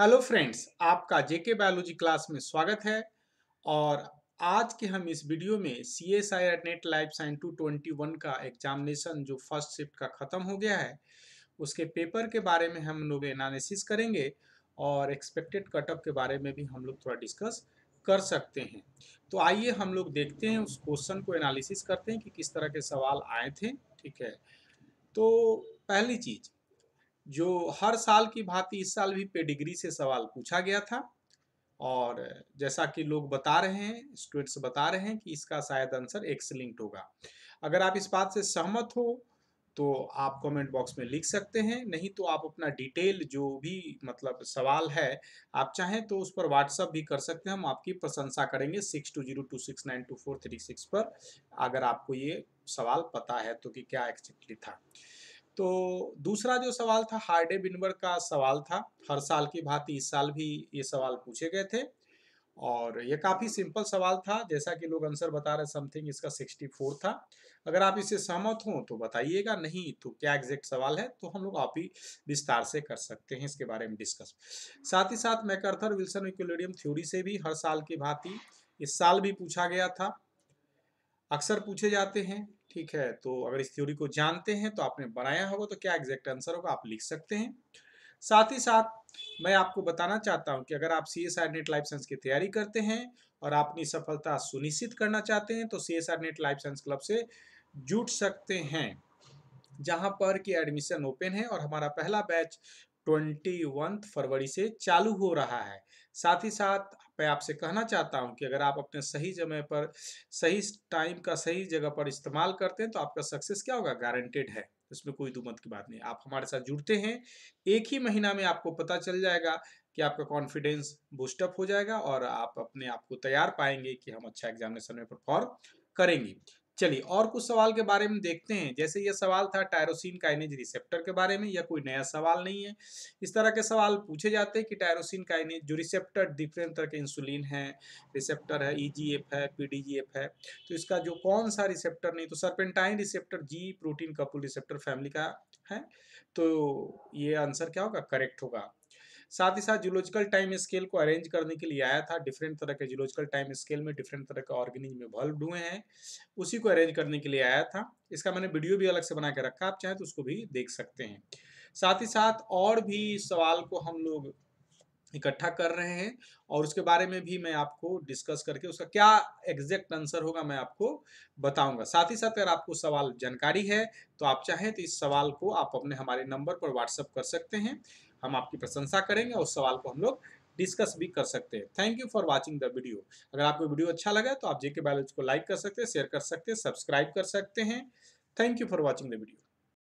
hello friends आपका जेके biology class में स्वागत है और आज के हम इस वीडियो में C S I R NET life science two twenty one का एग्जामिनेशन जो फर्स्ट शिफ्ट का ख़त्म हो गया है उसके पेपर के बारे में हम लोग एनालिसिस करेंगे और एक्सपेक्टेड कटअप के बारे में भी हम लोग थोड़ा डिस्कस कर सकते हैं तो आइए हम लोग देखते हैं उस क्वेश्चन को एनालिसिस करते हैं कि किस तरह के सवाल आए थे ठीक है तो पहली चीज़ जो हर साल की भांति इस साल भी पेडिग्री से सवाल पूछा गया था और जैसा कि लोग बता रहे हैं स्टूडेंट्स बता रहे हैं कि इसका शायद आंसर एक्स लिंक्ड होगा अगर आप इस बात से सहमत हो तो आप कमेंट बॉक्स में लिख सकते हैं नहीं तो आप अपना डिटेल जो भी मतलब सवाल है आप चाहें तो उस पर व्हाट्सअप भी कर सकते हैं हम आपकी प्रशंसा करेंगे six two zero two six nine two four three six पर अगर आपको ये सवाल पता है तो कि क्या एक्जैक्टली था तो दूसरा जो सवाल था हार्डे बिनबर का सवाल था हर साल की भांति इस साल भी ये सवाल पूछे गए थे और ये काफ़ी सिंपल सवाल था जैसा कि लोग आंसर बता रहे समथिंग इसका 64 था अगर आप इससे सहमत हो तो बताइएगा नहीं तो क्या एग्जैक्ट सवाल है तो हम लोग आप ही विस्तार से कर सकते हैं इसके बारे में डिस्कस साथ ही साथ मैकर्थर विल्सन इक्विलिब्रियम थ्योरी से भी हर साल की भांति इस साल भी पूछा गया था अक्सर पूछे जाते हैं ठीक है तो अगर इस थ्योरी को जानते हैं तो आपने बनाया होगा तो क्या एग्जैक्ट आंसर होगा आप लिख सकते हैं साथ ही साथ मैं आपको बताना चाहता हूं कि अगर आप C S R NET life science की तैयारी करते हैं और अपनी सफलता सुनिश्चित करना चाहते हैं तो C S R NET life science club से जुट सकते हैं जहां पर कि एडमिशन ओपन है और हमारा पहला बैच ट्वेंटी वन फरवरी से चालू हो रहा है साथ ही साथ मैं आपसे कहना चाहता हूं कि अगर आप अपने सही समय पर सही टाइम का सही जगह पर इस्तेमाल करते हैं तो आपका सक्सेस क्या होगा गारंटेड है इसमें कोई दुमत की बात नहीं आप हमारे साथ जुड़ते हैं एक ही महीना में आपको पता चल जाएगा कि आपका कॉन्फिडेंस बूस्टअप हो जाएगा और आप अपने आप को तैयार पाएंगे कि हम अच्छा एग्जामिनेशन में परफॉर्म करेंगे चलिए और कुछ सवाल के बारे में देखते हैं जैसे यह सवाल था टायरोसिन काइनेज रिसेप्टर के बारे में यह कोई नया सवाल नहीं है इस तरह के सवाल पूछे जाते हैं कि टायरोसिन काइनेज जो रिसेप्टर डिफरेंट तरह के इंसुलिन है रिसेप्टर है ईजीएफ e है पीडीजीएफ है तो इसका जो कौन सा रिसेप्टर नहीं तो serpentine receptor G protein coupled receptor family का है तो ये आंसर क्या होगा करेक्ट होगा साथ ही साथ जूलॉजिकल टाइम स्केल को अरेंज करने के लिए आया था डिफरेंट तरह के जूलॉजिकल टाइम स्केल में डिफरेंट तरह के में बल्ब हुए हैं उसी को अरेंज करने के लिए आया था इसका मैंने वीडियो भी अलग से बना के रखा आप चाहें तो उसको भी देख सकते हैं साथ ही साथ और भी सवाल को हम लोग इकट्ठा कर रहे हैं और उसके बारे में भी मैं आपको डिस्कस करके उसका क्या एग्जैक्ट आंसर होगा मैं आपको बताऊंगा साथ ही साथ अगर आपको सवाल जानकारी है तो आप चाहें तो इस सवाल को आप अपने हमारे नंबर पर व्हाट्सअप कर सकते हैं हम आपकी प्रशंसा करेंगे और उस सवाल को हम लोग डिस्कस भी कर सकते हैं thank you for watching the video अगर आपको वीडियो अच्छा लगा तो आप जेके बायोलॉजी को लाइक कर सकते हैं शेयर कर सकते हैं सब्सक्राइब कर सकते हैं thank you for watching the video